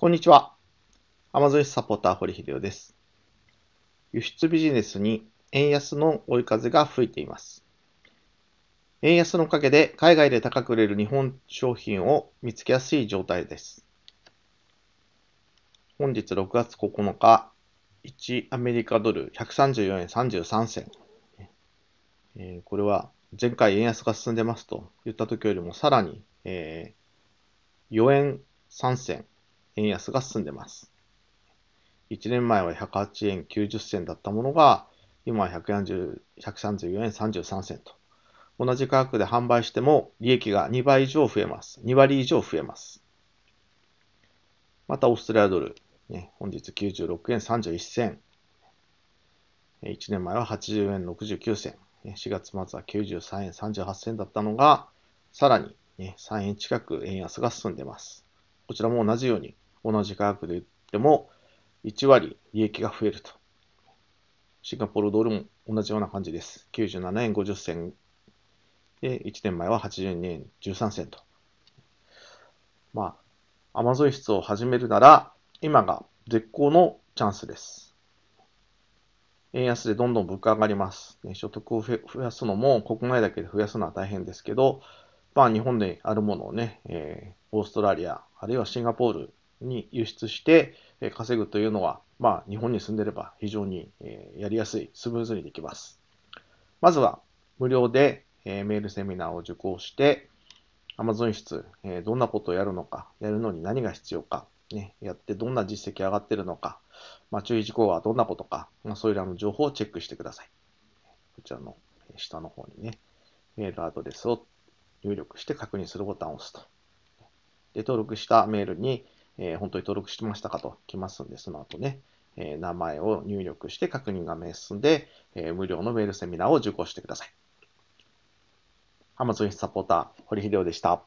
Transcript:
こんにちは。アマゾンサポーター堀秀夫です。輸出ビジネスに円安の追い風が吹いています。円安のおかげで海外で高く売れる日本商品を見つけやすい状態です。本日6月9日、1アメリカドル134円33銭。えー、これは前回円安が進んでますと言った時よりもさらに、えー、4円3銭円安が進んでます。1年前は108円90銭だったものが、今は134円33銭と。同じ価格で販売しても利益が2倍以上増えます。2割以上増えます。また、オーストラリアドル、ね、本日96円31銭。1年前は80円69銭。4月末は93円38銭だったのが、さらに、ね、3円近く円安が進んでます。こちらも同じように同じ価格で言っても、1割利益が増えると。シンガポールドルも同じような感じです。97円50銭で、1年前は82円13銭と。まあ、アマゾン室を始めるなら、今が絶好のチャンスです。円安でどんどん物価上がります。ね、所得を増やすのも国内だけで増やすのは大変ですけど、まあ日本であるものをね、えー、オーストラリア、あるいはシンガポールに輸出して稼ぐというのは、まあ、日本に住んでれば非常にやりやすい、スムーズにできます。まずは、無料でメールセミナーを受講して、Amazon 室、どんなことをやるのか、やるのに何が必要か、ね、やってどんな実績上がってるのか、まあ、注意事項はどんなことか、まあ、そういの情報をチェックしてください。こちらの下の方にね、メールアドレスを入力して確認するボタンを押すと。で、登録したメールにえー、本当に登録してましたかと来ますんで、その後ね、えー、名前を入力して確認画面進んで、えー、無料のメールセミナーを受講してください。Amazon サポーター、堀秀夫でした。